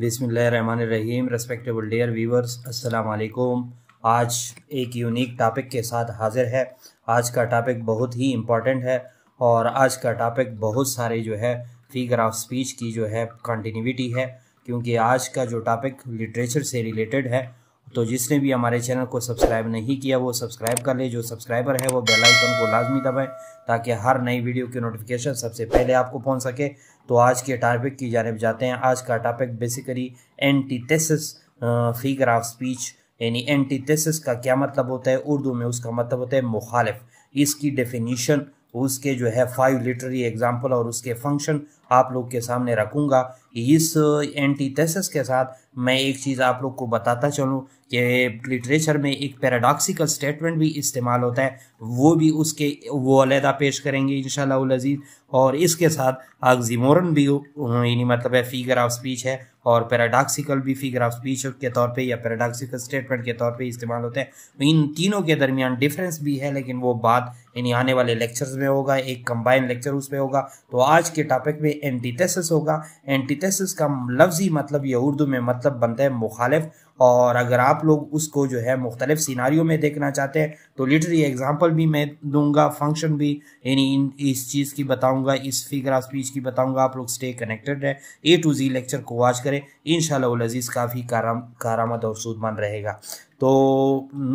बिसमीम respectable dare viewers वालेकुम आज एक यूनिक टॉपिक के साथ हाजिर है आज का टॉपिक बहुत ही इम्पॉर्टेंट है और आज का टॉपिक बहुत सारे जो है फिगर ऑफ स्पीच की जो है कंटिन्यूटी है क्योंकि आज का जो टॉपिक लिटरेचर से रिलेटेड है तो जिसने भी हमारे चैनल को सब्सक्राइब नहीं किया वो सब्सक्राइब कर ले जो सब्सक्राइबर है वो बेल आइकन को लाजमी दबाएं ताकि हर नई वीडियो की नोटिफिकेशन सबसे पहले आपको पहुंच सके तो आज के टॉपिक की जानब जाते हैं आज का topic basically antithesis figure of speech यानी एंटीथेसिस का क्या मतलब होता है उर्दू में उसका मतलब होता है मुखालिफ इसकी डेफिनीशन उसके जो है फाइव लिटरी एग्जाम्पल और उसके फंक्शन आप लोग के सामने रखूँगा इस एंटी थेसिस के साथ मैं एक चीज़ आप लोग को बताता चलूँ कि लिटरेचर में एक पैराडॉक्सिकल स्टेटमेंट भी इस्तेमाल होता है वो भी उसके वो अलहदा पेश करेंगे इन अजीज़ और इसके साथ आगजीमोरन भी यानी मतलब है फिगर ऑफ स्पीच है और पैराडॉक्सिकल भी फिगर ऑफ स्पीच के तौर पे या पैराडॉक्सिकल स्टेटमेंट के तौर पे इस्तेमाल होता है तो इन तीनों के दरमियान डिफरेंस भी है लेकिन वो बात यानी आने वाले लेक्चर्स में होगा एक कम्बाइन लेक्चर उस पर होगा तो आज के टॉपिक में एंटीटेसिस होगा एंटीटेसिस का लफ्ज़ ही मतलब ये उर्दू में मतलब बनता है मुखालिफ और अगर आप लोग उसको जो है मुख्तलिफ सीनारियों में देखना चाहते हैं तो लिटरी एग्जाम्पल भी मैं दूंगा फंक्शन भी यानी इस चीज़ की बताऊंगा इस फिगर ऑफ स्पीच की बताऊंगा आप लोग स्टे कनेक्टेड रहें ए टू जी लेक्चर को वॉच करें इन शजीज़ काफ़ी काराम कारामद और सूदमंद रहेगा तो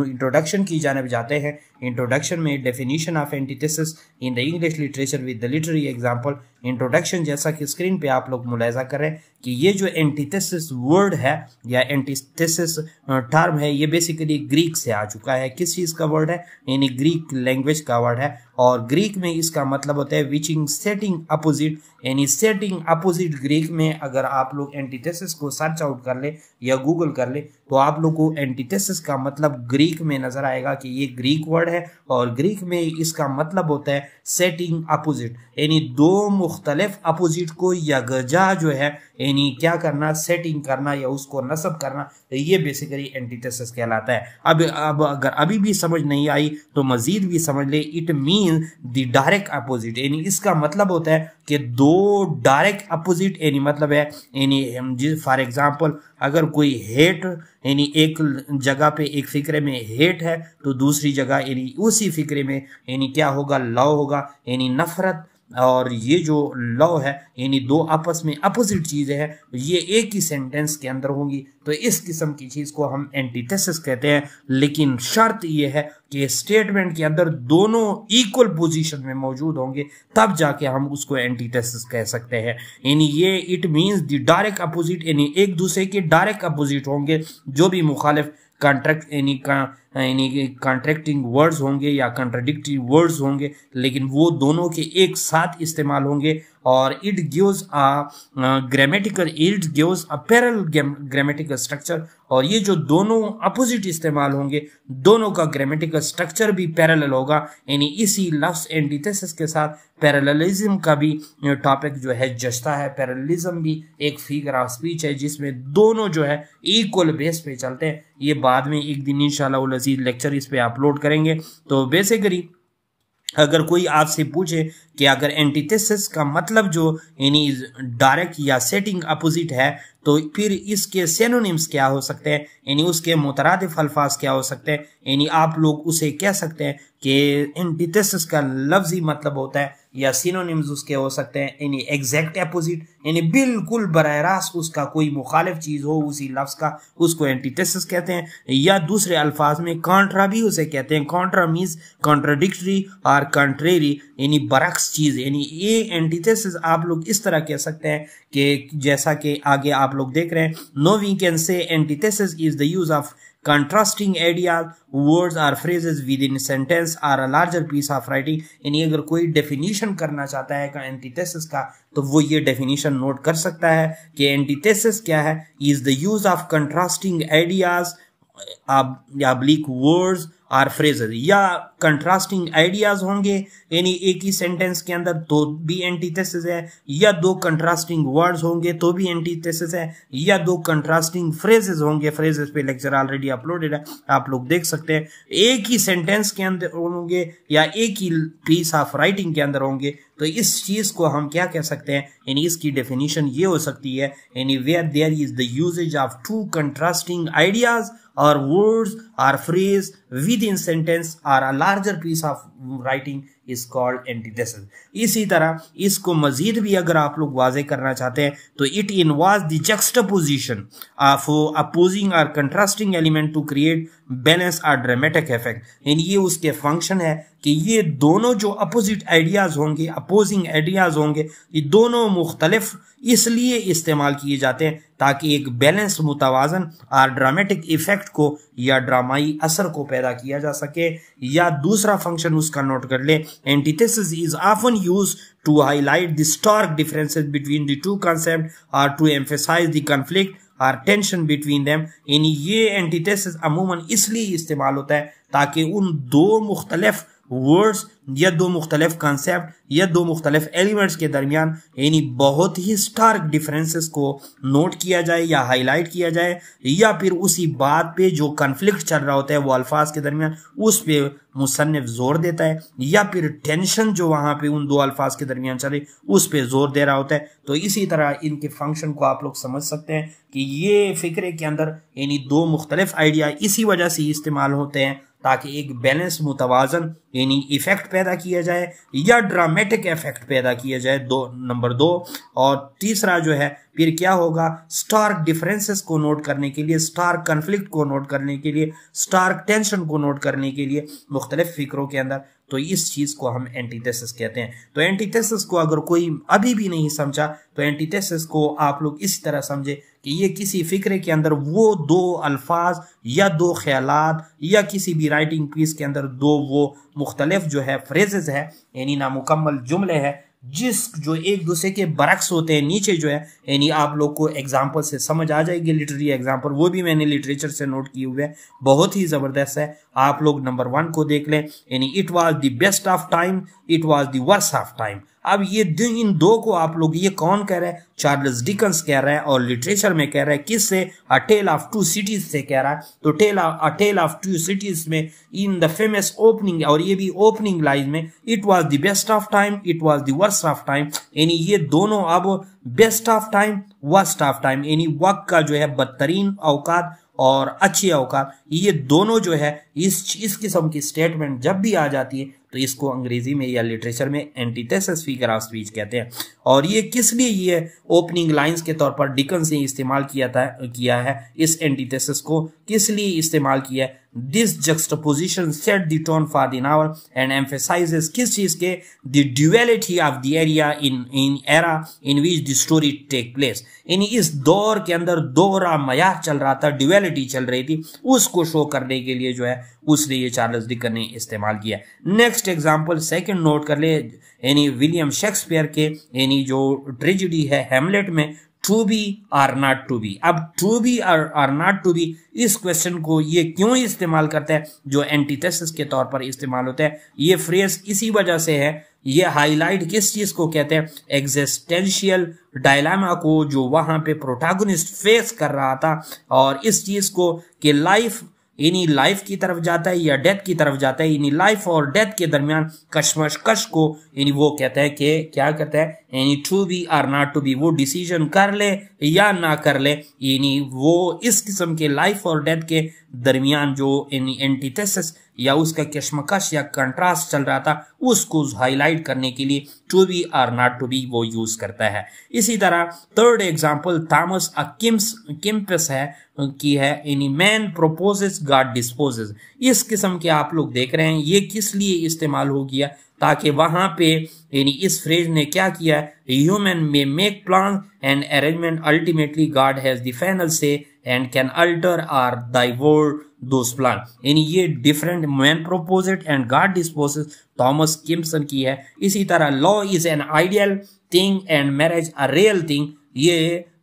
इंट्रोडक्शन की जानब जाते हैं इंट्रोडक्शन में definition of antithesis in the English literature with the literary example introduction जैसा कि स्क्रीन पे आप लोग मुलायजा करें कि ये जो एंटीथेसिस वर्ड है या एंटीथेसिस टर्म है ये बेसिकली ग्रीक से आ चुका है किस चीज़ का वर्ड है यानी ग्रीक लैंग्वेज का वर्ड है और ग्रीक में इसका मतलब होता है विचिंग सेटिंग अपोजिट यानी सेटिंग अपोजिट ग्रीक में अगर आप लोग एंटीथेसिस को सर्च आउट कर ले या गूगल कर ले तो आप लोग को एंटीथेसिस का मतलब ग्रीक में नजर आएगा कि ये ग्रीक वर्ड है है और ग्रीक में इसका मतलब होता है सेटिंग अपोजिट यानी दो मुख्तलिफ अपोजिट को यगजा जो है यानी क्या करना सेटिंग करना या उसको नसब करना तो ये बेसिकली एंटीटेसिस कहलाता है अब अब अगर अभी भी समझ नहीं आई तो मजीद भी समझ ले it mean the direct opposite यानी इसका मतलब होता है कि दो डायरेक्ट अपोजिट यानी मतलब है यानी फॉर एग्जाम्पल अगर कोई हेट यानी एक जगह पे एक फिक्रे में हेट है तो दूसरी जगह यानी उसी फिक्रे में यानी क्या होगा लव होगा यानी नफरत और ये जो लव है यानी दो आपस में अपोजिट चीज़ें हैं तो ये एक ही सेंटेंस के अंदर होंगी तो इस किस्म की चीज़ को हम एंटीथेसिस कहते हैं लेकिन शर्त यह है कि स्टेटमेंट के अंदर दोनों इक्वल पोजीशन में मौजूद होंगे तब जाके हम उसको एंटीथेसिस कह सकते हैं यानी ये it means the direct opposite यानी एक दूसरे के डायरेक्ट अपोजिट होंगे जो भी मुखालिफ कॉन्ट्रैक्ट यानी यानी कॉन्ट्रैक्टिंग वर्ड्स होंगे या कंट्राडिक्टी वर्ड्स होंगे लेकिन वो दोनों के एक साथ इस्तेमाल होंगे और it gives a grammatical it gives a a grammatical uh, structure और ये जो दोनों अपोजिट इस्तेमाल होंगे दोनों का ग्रामेटिकल स्ट्रक्चर भी पैरेलल होगा यानी इसी लफ्स एंटीथेसिस के साथ पैरेललिज्म का भी टॉपिक uh, जो है जचता है पैरेललिज्म भी एक फिगर ऑफ स्पीच है जिसमें दोनों जो है इक्वल बेस पे चलते हैं ये बाद में एक दिन इंशाल्लाह अजीज लेक्चर इस पर अपलोड करेंगे तो बेसिकली अगर कोई आपसे पूछे कि अगर एंटीथेसिस का मतलब जो यानी डायरेक्ट या सेटिंग अपोजिट है तो फिर इसके सेनोनिम्स क्या हो सकते हैं यानी उसके मुतरदफ अल्फाज क्या हो सकते हैं यानी आप लोग उसे कह सकते हैं कि एंटीथेसिस का लफ्ज ही मतलब होता है या सिनोनिम्स उसके हो सकते हैं यानी एग्जैक्ट अपोजिट यानी बिल्कुल बर रास्त उसका कोई मुखालिफ चीज़ हो उसी लफ्ज़ का उसको एंटीटेसिस कहते हैं या दूसरे अल्फाज में कॉन्ट्रा भी उसे कहते हैं कॉन्ट्रा मीन्स कॉन्ट्राडिक्टरी और कंट्रेरी यानी बरक्स चीज़ यानी ये एंटीटेसिस आप लोग इस तरह कह सकते हैं कि जैसा कि आगे आप लोग देख रहे हैं no we can say antithesis is the use of contrasting ideas words or phrases within sentence or a larger piece of writing यानी अगर कोई डेफिनेशन करना चाहता है का एंटीथेसिस का तो वो ये डेफिनेशन नोट कर सकता है कि एंटीथेसिस क्या है is the use of contrasting ideas ब्लिक वर्ड्स आर फ्रेजर या कंट्रास्टिंग आइडियाज होंगे यानी एक ही सेंटेंस के अंदर तो भी एंटीथेसिस है या दो कंट्रास्टिंग वर्ड्स होंगे तो भी एंटीथेसिस है या दो कंट्रास्टिंग फ्रेजेस होंगे फ्रेजेस पे लेक्चर ऑलरेडी अपलोडेड है आप लोग देख सकते हैं एक ही सेंटेंस के अंदर होंगे या एक ही पीस ऑफ राइटिंग के अंदर होंगे तो इस चीज को हम क्या कह सकते हैं यानी इसकी डेफिनेशन ये हो सकती है यानी where there is the usages of two contrasting ideas or words or phrase within sentence or a larger piece of writing is called antithesis. इसी तरह इसको मजीद भी अगर आप लोग वाजे करना चाहते हैं तो it involves the juxtaposition of opposing और contrasting element to create balance or dramatic effect यानी ये उसके फंक्शन है कि ये दोनों जो अपोजिट आइडियाज़ होंगे अपोजिंग आइडियाज़ होंगे ये दोनों मुख्तलफ इसलिए इस्तेमाल किए जाते हैं ताकि एक बैलेंस मुतवाजन और ड्रामेटिक इफ़ेक्ट को या ड्रामाई असर को पैदा किया जा सके या दूसरा फंक्शन उसका नोट कर ले antithesis is often use to highlight the stark differences between the two concept और टू एम्फेसाइज द कन्फ्लिक्ट और टेंशन बिटवीन देम यानी ये एंटीथेसिस अमूमन इसलिए इस्तेमाल होता है ताकि उन दो मुख्तलफ़ वर्ड्स या दो मुख्तलिफ कंसेप्ट या दो मुख्तलिफ एलिमेंट्स के दरमियान यानी बहुत ही स्टार्क डिफरेंसेस को नोट किया जाए या हाईलाइट किया जाए या फिर उसी बात पे जो कन्फ्लिक्ट चल रहा होता है वो अल्फाज के दरमियान उस पे मुसनफ़ जोर देता है या फिर टेंशन जो वहाँ पे उन दो अल्फाज के दरमियान चल रही उस पर जोर दे रहा होता है तो इसी तरह इनके फंक्शन को आप लोग समझ सकते हैं कि ये फ़िक्रे के अंदर यानी दो मुख्तलिफ आइडिया इसी वजह से इस्तेमाल होते हैं ताकि एक बैलेंस मुतवाजन यानी इफेक्ट पैदा किया जाए या ड्रामेटिक इफेक्ट पैदा किया जाए दो नंबर दो और तीसरा जो है फिर क्या होगा स्टार्क डिफरेंसेस को नोट करने के लिए स्टार्क कन्फ्लिक्ट को नोट करने के लिए स्टार्क टेंशन को नोट करने के लिए मुख्तलिफ फिक्रों के अंदर तो इस चीज को हम एंटीथेसिस कहते हैं तो एंटीथेसिस को अगर कोई अभी भी नहीं समझा तो एंटीथेसिस को आप लोग इस तरह समझे कि ये किसी फिक्रे के अंदर वो दो अल्फाज या दो ख्याल या किसी भी राइटिंग पीस के अंदर दो वो मुख्तलिफ जो है फ्रेजेज है यानी नामुकम्मल जुमले है जिस जो एक दूसरे के बरक्स होते हैं नीचे जो है यानी आप लोग को एग्जाम्पल से समझ आ जाएगी लिटरेरी एग्जाम्पल वो भी मैंने लिटरेचर से नोट किए हुए हैं बहुत ही ज़बरदस्त है आप लोग नंबर वन को देख लें यानी it was the best of time it was the worst of time अब ये इन दो को आप लोग ये कौन कह रहे हैं चार्ल्स डिकन्स कह रहे हैं और लिटरेचर में कह रहे हैं किससे a tale of two cities से कह रहा है तो tale a tale of two cities में इन द फेमस ओपनिंग और ये भी ओपनिंग लाइन में it was the best of time it was the worst of time यानी ये दोनों अब best of time worst of time यानी वक्त का जो है बदतरीन अवकात और अच्छी अवकात ये दोनों जो है इस इस किस्म की स्टेटमेंट जब भी आ जाती है तो इसको अंग्रेजी में या लिटरेचर में एंटीथेसिस फिगर ऑफ स्पीच कहते हैं और ये किस लिए ये ओपनिंग लाइंस के तौर पर डिकन्स ने इस्तेमाल किया था किया है इस एंटीथेसिस को किस लिए इस्तेमाल किया है this juxtaposition set the tone for the novel and emphasizes किस चीज के the duality of the area in in era in which the story take place यानी इस दौर के अंदर दोहरा मयाह चल रहा था ड्यूएलिटी चल रही थी उसको शो करने के लिए जो है उसने ये चार्ल्स डिकर ने इस्तेमाल किया नेक्स्ट एग्जाम्पल सेकेंड नोट कर ले यानी विलियम शेक्सपियर के यानी जो ट्रेजिडी है हेमलेट में to be or not to be अब टू बी और आर नॉट टू बी इस क्वेश्चन को ये क्यों इस्तेमाल करते हैं जो एंटीथेसिस के तौर पर इस्तेमाल होता है ये फ्रेज इसी वजह से है ये हाईलाइट किस चीज को कहते हैं एग्जिस्टेंशियल डायलामा को जो वहां पे प्रोटागोनिस्ट फेस कर रहा था और इस चीज को कि लाइफ इनी लाइफ की तरफ जाता है या डेथ की तरफ जाता है इनी लाइफ और डेथ के दरमियान कशमश कश को इनी वो कहते हैं कि क्या कहते हैं यानी to be or not to be वो डिसीजन कर ले या ना कर ले यानी वो इस किस्म के लाइफ और डेथ के दरमियान जो यानी एंटीथेसिस या उसका कश्मकश या कंट्रास्ट चल रहा था उसको हाईलाइट करने के लिए to be or not to be वो यूज करता है इसी तरह थर्ड एग्जाम्पल थॉमस अकिम्स किम्पस है कि है यानी मैन प्रोपोजेस गॉड डिस्पोजेस इस किस्म के आप लोग देख रहे हैं ये किस लिए इस्तेमाल हो गया ताकि वहाँ पे यानी इस फ्रेज ने क्या किया human may make plan and arrangement ultimately God has the final say and can alter or divert those plan यानी ये different man propose and God dispose Thomas Kempis की है इसी तरह law is an ideal thing and marriage a real thing ये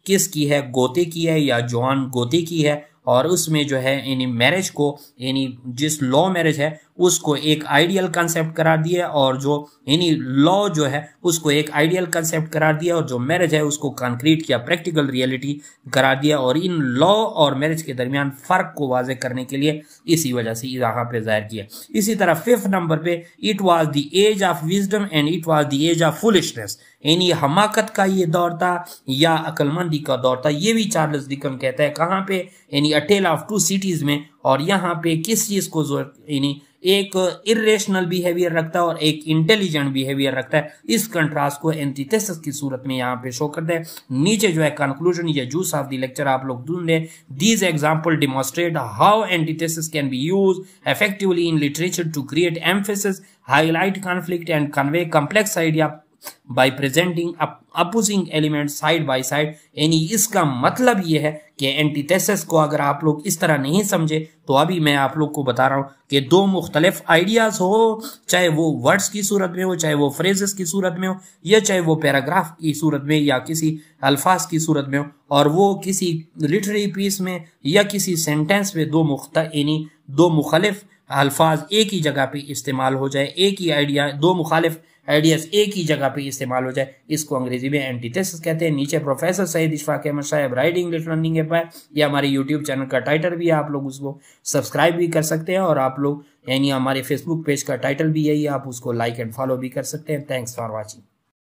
किसकी है गोते की है या जॉन गोते की है और उसमें जो है यानी मैरिज को यानी जिस लॉ मैरिज है उसको एक आइडियल कंसेप्ट करार दिया और जो यानी लॉ जो है उसको एक आइडियल कंसेप्ट करार दिया और जो मैरिज है उसको कंक्रीट या प्रैक्टिकल रियलिटी करार दिया और इन लॉ और मैरिज के दरमियान फ़र्क को वाजह करने के लिए इसी वजह से यहाँ पे जाहिर किया इसी तरह फिफ्थ नंबर पे it was the age of wisdom and it was the age of foolishness यानी हमाकत का ये दौर था या अक्लमंदी का दौर था ये भी चार्ल्स डिकन कहता है कहाँ पे यानी अटेल ऑफ टू सिटीज़ में और यहाँ पे किस चीज़ को यानी एक इरेशनल बिहेवियर रखता है और एक इंटेलिजेंट बिहेवियर रखता है इस कंट्रास्ट को एंटीथेसिस की सूरत में यहाँ पे शो करता है नीचे जो है कंक्लूजन या जूस ऑफ दी लेक्चर आप लोग ढूंढ लें these example demonstrate how antithesis can be use effectively in literature to create emphasis highlight conflict and convey complex idea by presenting opposing element side by side यानी इसका मतलब ये है कि एंटीथेसिस को अगर आप लोग इस तरह नहीं समझे तो अभी मैं आप लोग को बता रहा हूँ कि दो मुख्तलिफ आइडियाज हो चाहे वो वर्ड्स की सूरत में हो चाहे वो फ्रेजेस की सूरत में हो या चाहे वो पैराग्राफ की सूरत में या किसी अल्फाज की सूरत में हो और वो किसी लिटरेरी पीस में या किसी सेंटेंस में दो मुख्त यानी दो मुखलिफ अल्फाज एक ही जगह पे इस्तेमाल हो जाए एक ही आइडिया दो मुखालिफ आइडियाज एक ही जगह पे इस्तेमाल हो जाए इसको अंग्रेजी में एंटीथेसिस कहते हैं नीचे प्रोफेसर सईद इशफाक अहमद साहब राइट इंग्लिश लर्निंग एप है या हमारे यूट्यूब चैनल का टाइटल भी है आप लोग उसको सब्सक्राइब भी कर सकते हैं और आप लोग यानी हमारे फेसबुक पेज का टाइटल भी यही आप उसको लाइक एंड फॉलो भी कर सकते हैं थैंक्स फॉर वॉचिंग